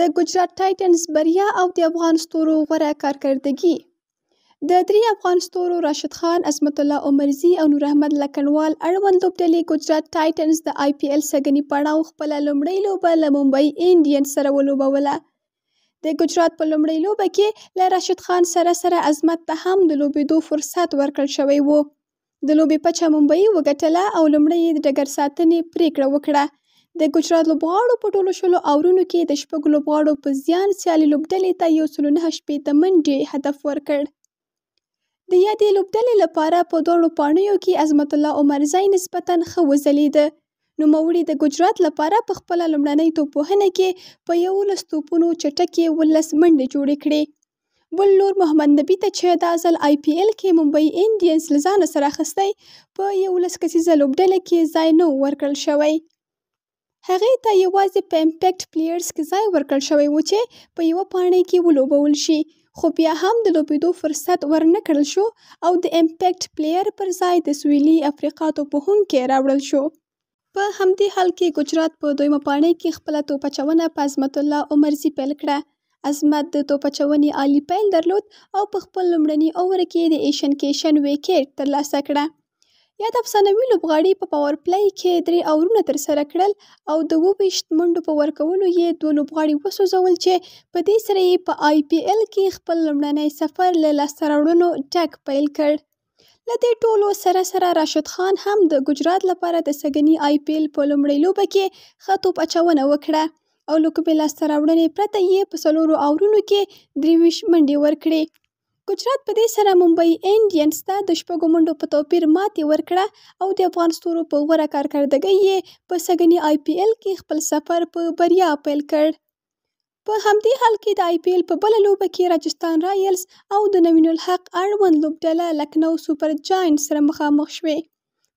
د ګجرات ټایټنز بریا او د افغان ستورو غوره کارکردګي د درې افغان ستورو راشد خان، عظمت الله عمرزي او نور احمد لکنوال اړوند لوبډلې ګجرات ټایټنز د آی پی ایل سږني پړاو خپله لومړۍ لوبه له ممبئی انډین سره ولوبوله. د ګجرات په لومړۍ لوبه کې له راشد خان سره سره عظمت ته هم د لوبېدو فرصت ورکړل شوی و. د لوبې پچه ممبئی وګټله او لومړی یې د ډګر ساتنې پرېکړه وکړه. د ګجرات لوبغاړو په ټولو شلو اورونو کې د شپږو لوبغاړو په زیان سیالي لوبډلې ته یو سل نهه شپېته منډې هدف ورکړ. د یادې لوبډلې لپاره په دواړو پاڼیو کې عظمت الله عمرزی نسبتا ښه وځلېده. نوموړي د ګجرات لپاره په خپله لومړنۍ توپوهنه کې په یولس توپونو چټکې ولس منډې جوړې کړې. بل لور محمد نبی ته چې دا ځل آی پی ایل کې ممبئی انډینز له ځانه سره اخیستی په یولس کسیزه لوبډله کې ځای نه ورکړل شوی. هغې ته یوازې په امپیکټ پلیئرز کې ځای ورکړل شوی و چې په یوه پاڼۍ کې ولوبول شي خو بیا هم د لوبېدو فرصت ورنه کړل شو او د امپیکټ پلیئر پر ځای د سویلي افریقا توپوهونکی کې راوړل شو په همدې حال کې ګجرات په دویمه پاڼۍ کې خپله توپچونه په عظمت الله عمرزي پیل کړه عظمت د توپچونې عالي پیل درلود او په خپل لومړني اوور کې د ایشن کیشن ویکټ ترلاسه کړه یا د افسانوي لوبغاړي په پاور پلي کې درې اورونه ترسره کړل او د اوویشت منډو په ورکولو یې دوه لوبغاړي وسوځول چې په دې سره یې په آی پی ایل کې خپل لومړنی سفر له لاسته راوړنو ډک پیل کړ له دې ټولو سره سره راشد خان هم د ګجرات لپاره د سږني آی پی ایل په لومړۍ لوبه کې ښه توپ اچونه وکړه او له کومې لاسته راوړنې پرته یې په څلورو اورونو کې درویشت منډې ورکړې ګجرات په دې سره ممبئی انډینز ته د شپږو منډو په توپیر ماتې ورکړه او د افغان ستورو په غوره کارکردګۍ یې په سږني آی پی ایل کې خپل سفر په بریا پیل کړ په همدې حال کې د آی پی ایل په بله لوبه کې راجستان رایلز او د نوین الحق اړوند لوبډله لکنو سوپر جاینټ سره مخامخ شوې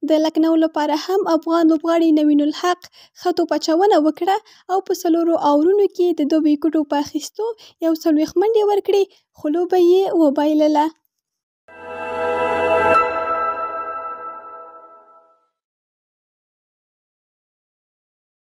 د لکنهو لپاره هم افغان لوبغاړي نوین الحق ښه توپ اچونه وکړه او په څلورو اوورونو کې د دوه وکټو په اخیستو یو څلوېښت منډې ورکړې، خو لوبه یې وبایلله.